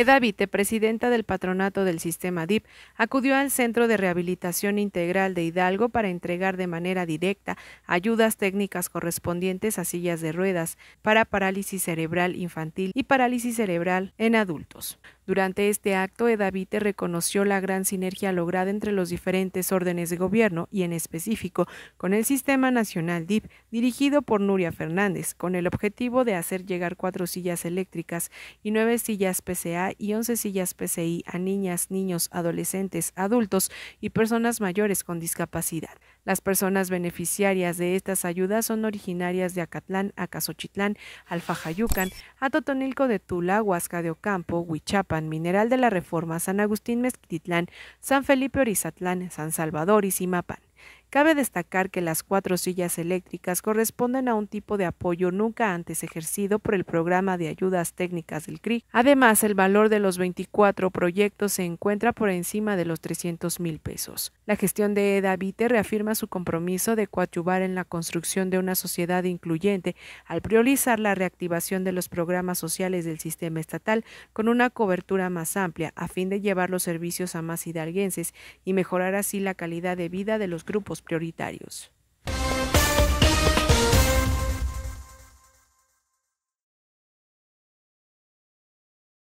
Edavite, presidenta del patronato del sistema DIP, acudió al Centro de Rehabilitación Integral de Hidalgo para entregar de manera directa ayudas técnicas correspondientes a sillas de ruedas para parálisis cerebral infantil y parálisis cerebral en adultos. Durante este acto, Edavite reconoció la gran sinergia lograda entre los diferentes órdenes de gobierno y, en específico, con el Sistema Nacional DIP, dirigido por Nuria Fernández, con el objetivo de hacer llegar cuatro sillas eléctricas y nueve sillas PCA y once sillas PCI a niñas, niños, adolescentes, adultos y personas mayores con discapacidad las personas beneficiarias de estas ayudas son originarias de Acatlán, Acasochitlán, Alfajayucan, Atotonilco de Tula, Huasca de Ocampo, Huichapan, Mineral de la Reforma, San Agustín Mezquitlán, San Felipe Orizatlán, San Salvador y Simapán. Cabe destacar que las cuatro sillas eléctricas corresponden a un tipo de apoyo nunca antes ejercido por el Programa de Ayudas Técnicas del CRI. Además, el valor de los 24 proyectos se encuentra por encima de los 300 mil pesos. La gestión de Edavite reafirma su compromiso de coadyuvar en la construcción de una sociedad incluyente al priorizar la reactivación de los programas sociales del sistema estatal con una cobertura más amplia a fin de llevar los servicios a más hidalguenses y mejorar así la calidad de vida de los grupos prioritarios.